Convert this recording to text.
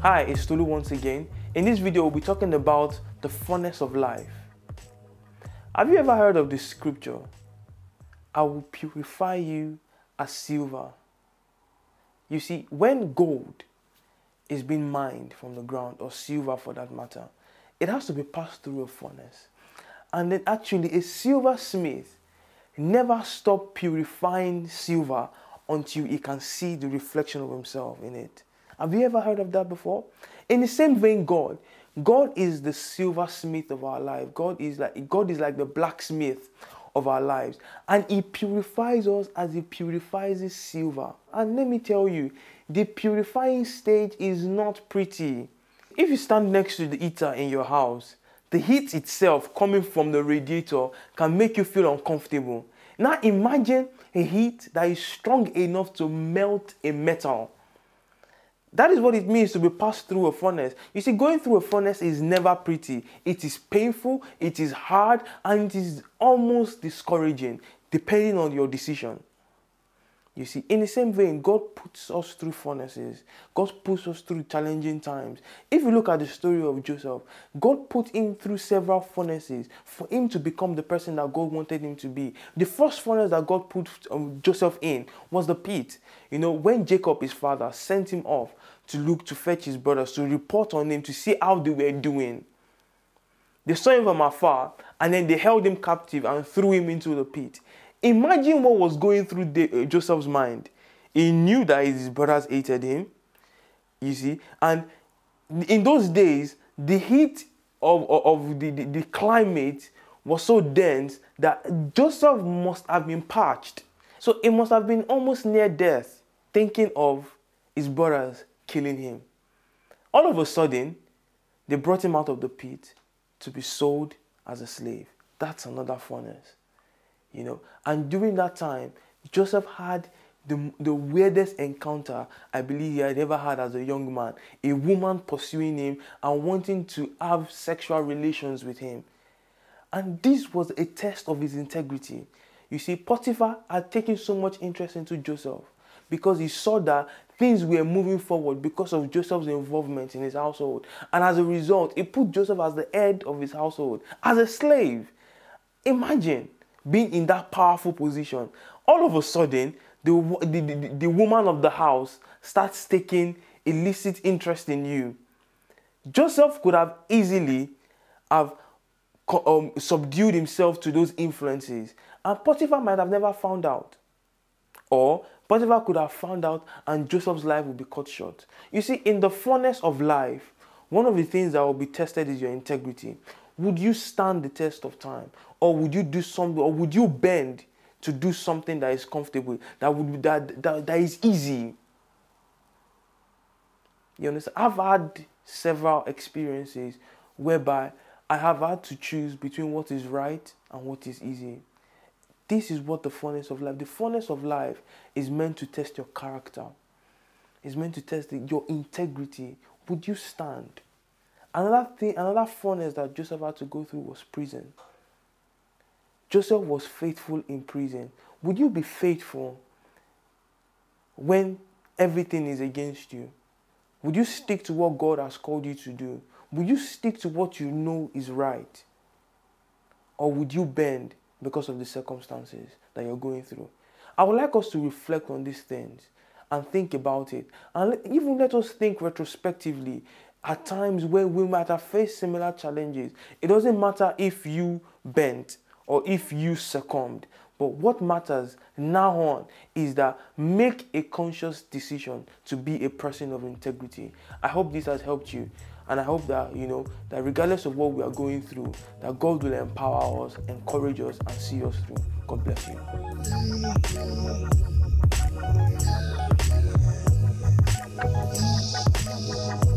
Hi, it's Tulu once again. In this video, we'll be talking about the fullness of life. Have you ever heard of this scripture? I will purify you as silver. You see, when gold is being mined from the ground, or silver for that matter, it has to be passed through a furnace. And then, actually, a silversmith never stop purifying silver until he can see the reflection of himself in it. Have you ever heard of that before? In the same vein, God. God is the silversmith of our life. God is like God is like the blacksmith of our lives. And he purifies us as he purifies silver. And let me tell you, the purifying stage is not pretty. If you stand next to the heater in your house, the heat itself coming from the radiator can make you feel uncomfortable. Now imagine a heat that is strong enough to melt a metal. That is what it means to be passed through a furnace. You see, going through a furnace is never pretty. It is painful, it is hard, and it is almost discouraging, depending on your decision. You see, in the same vein, God puts us through furnaces. God puts us through challenging times. If you look at the story of Joseph, God put him through several furnaces for him to become the person that God wanted him to be. The first furnace that God put um, Joseph in was the pit. You know, when Jacob, his father, sent him off to look to fetch his brothers, to report on them, to see how they were doing. They saw him from afar and then they held him captive and threw him into the pit. Imagine what was going through the, uh, Joseph's mind. He knew that his brothers hated him, you see, and in those days, the heat of, of, of the, the, the climate was so dense that Joseph must have been parched. So he must have been almost near death, thinking of his brothers killing him. All of a sudden, they brought him out of the pit to be sold as a slave. That's another furnace you know. And during that time, Joseph had the, the weirdest encounter I believe he had ever had as a young man. A woman pursuing him and wanting to have sexual relations with him. And this was a test of his integrity. You see, Potiphar had taken so much interest into Joseph because he saw that things were moving forward because of Joseph's involvement in his household. And as a result, he put Joseph as the head of his household, as a slave. Imagine being in that powerful position, all of a sudden, the, the, the, the woman of the house starts taking illicit interest in you. Joseph could have easily have um, subdued himself to those influences, and Potiphar might have never found out. Or Potiphar could have found out, and Joseph's life would be cut short. You see, in the fullness of life, one of the things that will be tested is your integrity would you stand the test of time? Or would you do something, or would you bend to do something that is comfortable, that would that, that, that is easy? You understand? I've had several experiences whereby I have had to choose between what is right and what is easy. This is what the fullness of life. The fullness of life is meant to test your character. It's meant to test your integrity. Would you stand? Another thing, another furnace that Joseph had to go through was prison. Joseph was faithful in prison. Would you be faithful when everything is against you? Would you stick to what God has called you to do? Would you stick to what you know is right? Or would you bend because of the circumstances that you're going through? I would like us to reflect on these things and think about it. And even let us think retrospectively at times where we might have faced similar challenges. It doesn't matter if you bent or if you succumbed, but what matters now on is that make a conscious decision to be a person of integrity. I hope this has helped you. And I hope that, you know, that regardless of what we are going through, that God will empower us, encourage us, and see us through. God bless you.